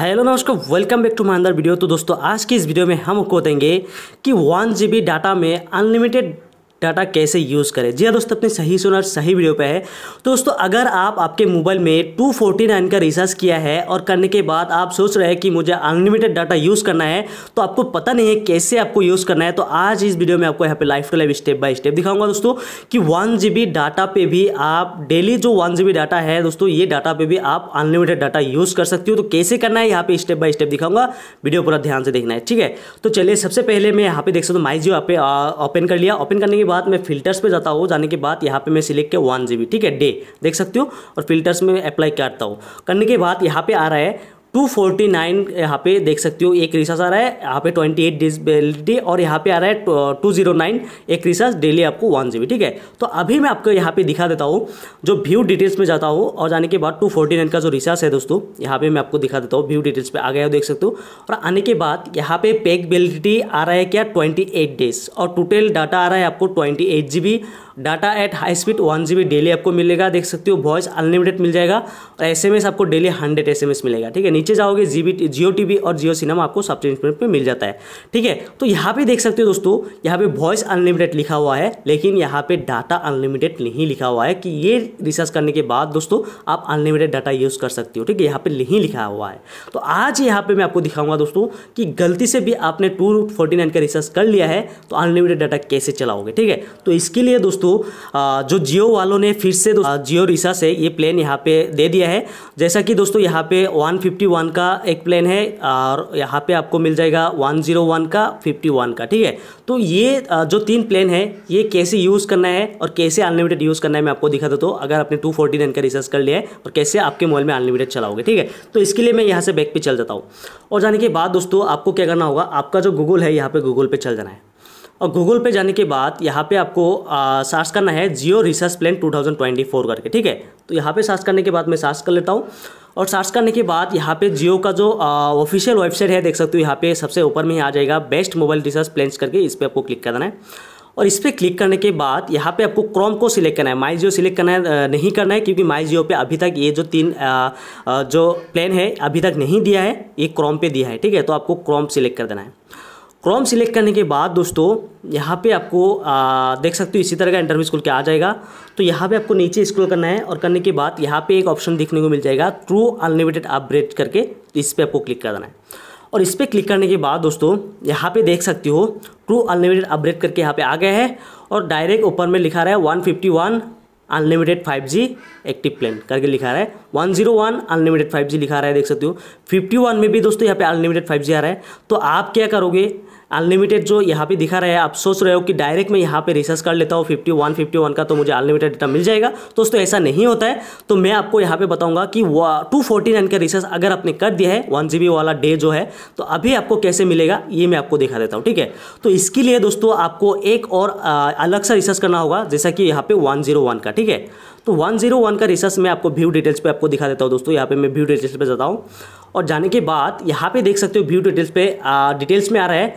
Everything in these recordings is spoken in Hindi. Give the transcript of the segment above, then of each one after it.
हेलो नमस्कार वेलकम बैक टू माई अंदर वीडियो तो दोस्तों आज की इस वीडियो में हम बताएंगे कि वन जी डाटा में अनलिमिटेड डाटा कैसे यूज़ करें जी हाँ दोस्तों अपने सही सुनर सही वीडियो पे है तो दोस्तों अगर आप आपके मोबाइल में 249 का रिचार्ज किया है और करने के बाद आप सोच रहे हैं कि मुझे अनलिमिटेड डाटा यूज़ करना है तो आपको पता नहीं है कैसे आपको यूज़ करना है तो आज इस वीडियो में आपको यहाँ पे life to life step by step दिखाऊंगा दोस्तों कि वन डाटा पे भी आप डेली जो वन डाटा है दोस्तों ये डाटा पे भी आप अनलिमिटेड डाटा यूज़ कर सकती हो तो कैसे करना है यहाँ पे स्टेप बाय स्टेप दिखाऊंगा वीडियो पूरा ध्यान से देखना है ठीक है तो चलिए सबसे पहले मैं यहाँ पे देख सकता हूँ माई जियो पे ओपन कर लिया ओपन करने के बाद मैं फिल्टर्स पे जाता हूँ जाने के बाद यहाँ पे मैं सिलेक्ट किया वन जी ठीक है डे देख सकते हो और फिल्टर्स में अप्लाई करता हूँ करने के बाद यहाँ पे आ रहा है 249 यहाँ पे देख सकती हो एक रिसार्ज आ रहा है यहाँ पे 28 डिसबिलिटी और यहाँ पे आ रहा है 209 एक रिसार्ज डेली आपको वन जी ठीक है तो अभी मैं आपको यहाँ पे दिखा देता हूँ जो व्यू डिटेल्स में जाता हूँ और जाने के बाद 249 का जो रिसार्ज है दोस्तों यहाँ पे मैं आपको दिखा देता हूँ व्यू डिटेल्स पर आ गया देख सकते हो और आने के बाद यहाँ पे पेकबिलिटी आ रहा है क्या ट्वेंटी डेज और टोटल डाटा आ रहा है आपको twenty data at high speed one G daily आपको मिलेगा देख सकते हो वॉइस अनलिमिटेड मिल जाएगा और एस आपको डेली हंड्रेड एस मिलेगा ठीक है नीचे जाओगे जीबी जियो टी और जियो सिनेमा आपको सब्सक्रिप्शन पे मिल जाता है ठीक है तो यहाँ पे देख सकते हो दोस्तों यहाँ पे वॉइस अनलिमिटेड लिखा हुआ है लेकिन यहाँ पे डाटा अनलिमिटेड नहीं लिखा हुआ है कि ये रिसर्च करने के बाद दोस्तों आप अनलिमिटेड डाटा यूज़ कर सकते हो ठीक है यहाँ पर नहीं लिखा हुआ है तो आज यहाँ पर मैं आपको दिखाऊंगा दोस्तों की गलती से भी आपने टू का रिसर्च कर लिया है तो अनलिमिटेड डाटा कैसे चलाओगे ठीक है तो इसके लिए दोस्तों जो जियो वालों ने फिर से जियो रिसर्च है ये प्लान यहाँ पे दे दिया है जैसा कि दोस्तों यहाँ पे वन वन का एक प्लेन है और यहाँ पे आपको मिल जाएगा वन जीरो वन का फिफ्टी वन का ठीक है तो ये जो तीन प्लेन है ये कैसे यूज़ करना है और कैसे अनलिमिटेड यूज़ करना है मैं आपको दिखा देता हूँ अगर आपने टू फोर्टी नाइन का रिसर्च कर लिया है और कैसे आपके मोबाइल में अनलिमिटेड चलाओगे ठीक है तो इसके लिए मैं यहाँ से बैक पे चल जाता हूँ और जाने के बाद दोस्तों आपको क्या करना होगा आपका जो गूगल है यहाँ पे गूगल पे चल जाना है और गूगल पे जाने के बाद यहाँ पे आपको सर्च करना है जियो रिसर्च प्लान 2024 करके ठीक है तो यहाँ पे सर्च करने के बाद मैं सर्च कर लेता हूँ और सर्च करने के बाद यहाँ पे जियो का जो ऑफिशियल वेबसाइट है देख सकते हो यहाँ पे सबसे ऊपर में ही आ जाएगा बेस्ट मोबाइल रिसर्च प्लान्स करके इस पर आपको क्लिक करना है और इस पर क्लिक करने के बाद यहाँ पे आपको क्रोम को सिलेक्ट करना है माई जियो सिलेक्ट करना है नहीं करना है क्योंकि माई जियो पे अभी तक ये जो तीन आ, जो प्लान है अभी तक नहीं दिया है ये क्रोम पे दिया है ठीक है तो आपको क्रोम सिलेक्ट कर देना है क्रोम सिलेक्ट करने के बाद दोस्तों यहाँ पे आपको आ, देख सकते हो इसी तरह का इंटरव्यू स्कूल के आ जाएगा तो यहाँ पे आपको नीचे स्क्रॉल करना है और करने के बाद यहाँ पे एक ऑप्शन देखने को मिल जाएगा ट्रू अनलिमिटेड अपग्रेड करके तो इस पर आपको क्लिक करना है और इस पर क्लिक करने के बाद दोस्तों यहाँ पे देख सकते हो ट्रू अनलिमिटेड अपग्रेड करके यहाँ पे आ गया है और डायरेक्ट ऊपर में लिखा रहा है one unlimited five active plan करके लिखा रहा है one zero one unlimited five G लिखा रहा है देख सकते हो फिफ्टी वन में भी दोस्तों यहाँ पे अनलिमिटेड फाइव जी आ रहा है तो आप क्या करोगे अनलिमिटेड जो यहाँ पे दिखा रहा है आप सोच रहे हो कि डायरेक्ट मैं यहाँ पे रिसर्च कर लेता हूँ फिफ्टी वन फिफ्टी वन का तो मुझे अनलिमिटेड डेटा मिल जाएगा दोस्तों ऐसा नहीं होता है तो मैं आपको यहाँ पे बताऊंगा कि टू फोर्टी नाइन का रिसर्च अगर आपने कर दिया है वन जी वाला डे जो है तो अभी आपको कैसे मिलेगा ये मैं आपको दिखा देता हूँ ठीक है तो इसके लिए दोस्तों आपको एक और अलग सा रिसर्च करना होगा जैसा कि यहाँ पे वन का ठीक है तो वन का रिसर्च मैं आपको व्यू डिटेल्स पर आपको दिखा देता हूँ दोस्तों यहाँ पे मैं व्यू डिटेल्स पे जाता हूँ और जाने के बाद यहाँ पे देख सकते हो व्यू डिटेल्स पे आ, डिटेल्स में आ रहा है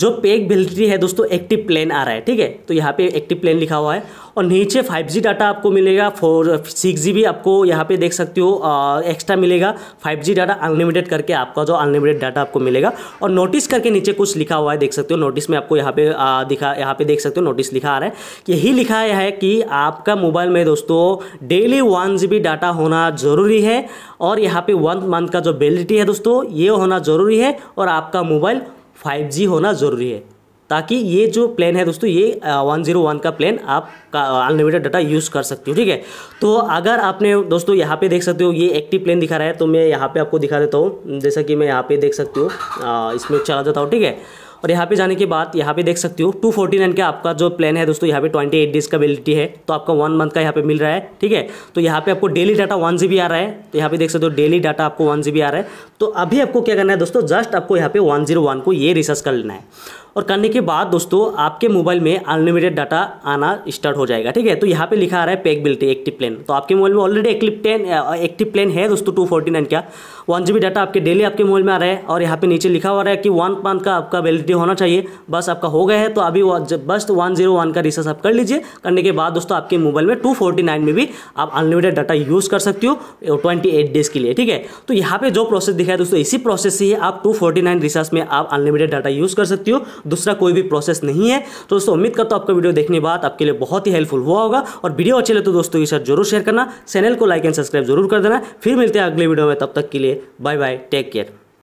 जो पेक बिल्टी है दोस्तों एक्टिव प्लान आ रहा है ठीक है तो यहाँ पे एक्टिव प्लान लिखा हुआ है और नीचे 5G डाटा आपको मिलेगा फोर सिक्स जी आपको यहाँ पे देख सकते हो एक्स्ट्रा मिलेगा 5G डाटा अनलिमिटेड करके आपका जो अनलिमिटेड डाटा आपको मिलेगा और नोटिस करके नीचे कुछ लिखा हुआ है देख सकते हो नोटिस में आपको यहाँ पे आ, दिखा यहाँ पे देख सकते हो नोटिस लिखा आ रहा है यही लिखा है कि आपका मोबाइल में दोस्तों डेली वन जी डाटा होना ज़रूरी है और यहाँ पे वन मंथ का जो बेलिटी है दोस्तों ये होना ज़रूरी है और आपका मोबाइल 5G होना ज़रूरी है ताकि ये जो प्लान है दोस्तों ये वन जीरो वन का प्लान आप का अनलिमिटेड डाटा यूज़ कर सकते हो ठीक है तो अगर आपने दोस्तों यहाँ पे देख सकते हो ये एक्टिव प्लान दिखा रहा है तो मैं यहाँ पे आपको दिखा देता हूँ जैसा कि मैं यहाँ पे देख सकती हूँ इसमें चला जाता हूँ ठीक है और यहाँ पे जाने के बाद यहाँ पे देख सकते हो टू फोर्टी नाइन का आपका जो प्लान है दोस्तों यहाँ पे ट्वेंटी एट डेज का वैलिडिटी है तो आपका वन मंथ का यहाँ पे मिल रहा है ठीक है तो यहाँ पे आपको डेली डाटा वन जी आ रहा है तो यहाँ पे देख सकते हो डेली डाटा आपको वन जी आ रहा है तो अभी आपको क्या करना है दोस्तों जस्ट आपको यहाँ पे वन को ये रिसर्च कर लेना है और करने के बाद दोस्तों आपके मोबाइल में अनलिमिटेड डाटा आना स्टार्ट हो जाएगा ठीक है तो यहाँ पे लिखा आ रहा है पैक बिल्टी एक्टिव प्लान तो आपके मोबाइल में ऑलरेडी एक्टिव एक्टिव प्लान है दोस्तों टू फोर्टी नाइन का वन जी डाटा आपके डेली आपके मोबाइल में आ रहा है और यहाँ पे नीचे लिखा हुआ है कि वन मंथ का आपका वैलिडिटी होना चाहिए बस आपका हो गया है तो अभी बस वन जीरो वन का रिसर्च आप कर लीजिए करने के बाद दोस्तों आपके मोबाइल में टू फोर्टी नाइन में भी आप अनलिमिटेड डाटा यूज़ कर सकती हो ट्वेंटी एट डेज़ के लिए ठीक है तो यहाँ पर जो प्रोसेस दिखाया है दोस्तों इसी प्रोसेस से ही आप टू फोर्टी नाइन में आप अनलिमिटेड डाटा यूज़ कर सकती हो दूसरा कोई भी प्रोसेस नहीं है तो दोस्तों उम्मीद करता हूँ आपका वीडियो देखने बाद आपके लिए बहुत ही हेल्पफुल हुआ होगा और वीडियो अच्छे लगे तो दोस्तों के साथ जरूर शेयर करना चैनल को लाइक एंड सब्सक्राइब जरूर कर देना फिर मिलते हैं अगले वीडियो में तब तक के लिए बाय बाय टेक केयर